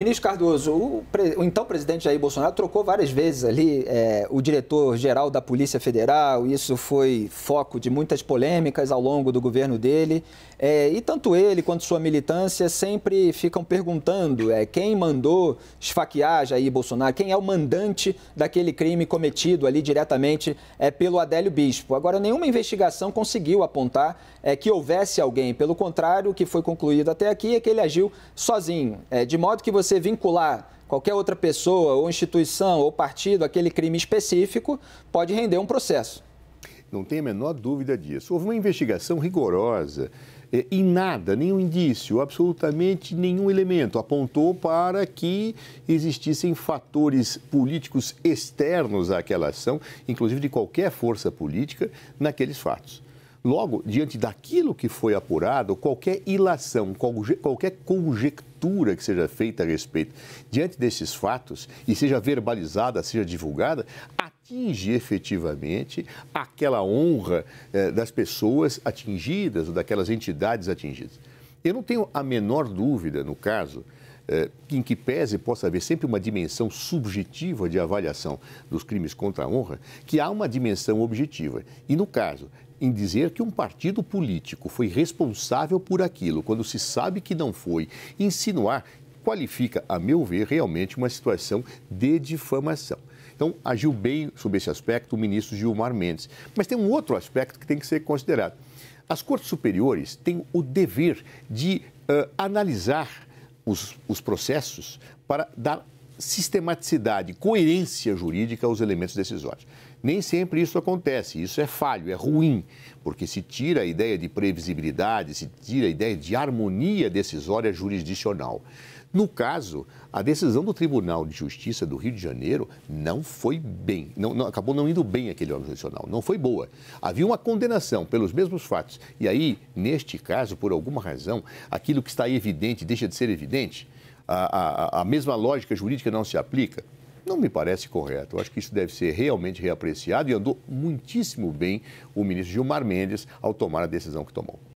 Ministro Cardoso, o, o, então presidente Jair Bolsonaro trocou várias vezes ali é, o diretor-geral da Polícia Federal. Isso foi foco de muitas polêmicas ao longo do governo dele. É, e tanto ele quanto sua militância sempre ficam perguntando é, quem mandou esfaquear Jair Bolsonaro, quem é o mandante daquele crime cometido ali diretamente é, pelo Adélio Bispo. Agora, nenhuma investigação conseguiu apontar é, que houvesse alguém. Pelo contrário, o que foi concluído até aqui é que ele agiu sozinho. É, de modo que você você vincular qualquer outra pessoa, ou instituição, ou partido, aquele crime específico, pode render um processo. Não tem a menor dúvida disso. Houve uma investigação rigorosa é, e nada, nenhum indício, absolutamente nenhum elemento apontou para que existissem fatores políticos externos àquela ação, inclusive de qualquer força política, naqueles fatos. Logo, diante daquilo que foi apurado, qualquer ilação, qualquer conjectura, leitura que seja feita a respeito diante desses fatos e seja verbalizada, seja divulgada, atinge efetivamente aquela honra eh, das pessoas atingidas ou daquelas entidades atingidas. Eu não tenho a menor dúvida, no caso, eh, em que pese possa haver sempre uma dimensão subjetiva de avaliação dos crimes contra a honra, que há uma dimensão objetiva. E, no caso em dizer que um partido político foi responsável por aquilo, quando se sabe que não foi, insinuar qualifica, a meu ver, realmente uma situação de difamação. Então, agiu bem sobre esse aspecto o ministro Gilmar Mendes. Mas tem um outro aspecto que tem que ser considerado. As cortes superiores têm o dever de uh, analisar os, os processos para dar sistematicidade, coerência jurídica aos elementos decisórios. Nem sempre isso acontece, isso é falho, é ruim, porque se tira a ideia de previsibilidade, se tira a ideia de harmonia decisória jurisdicional. No caso, a decisão do Tribunal de Justiça do Rio de Janeiro não foi bem, não, não, acabou não indo bem aquele órgão judicial, não foi boa. Havia uma condenação pelos mesmos fatos. E aí, neste caso, por alguma razão, aquilo que está evidente deixa de ser evidente a, a, mesma lógica jurídica não se aplica? Não me parece correto. Eu acho que isso deve ser realmente reapreciado e andou muitíssimo bem o ministro Gilmar Mendes ao tomar a decisão que tomou.